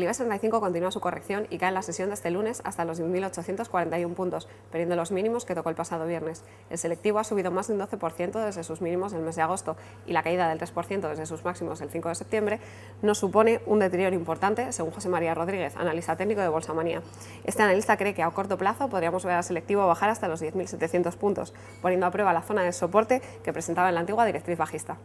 El IBEX 35 continúa su corrección y cae en la sesión de este lunes hasta los 1.841 puntos, perdiendo los mínimos que tocó el pasado viernes. El selectivo ha subido más de un 12% desde sus mínimos del mes de agosto y la caída del 3% desde sus máximos el 5 de septiembre no supone un deterioro importante, según José María Rodríguez, analista técnico de Bolsa Manía. Este analista cree que a corto plazo podríamos ver al selectivo bajar hasta los 10.700 puntos, poniendo a prueba la zona de soporte que presentaba en la antigua directriz bajista.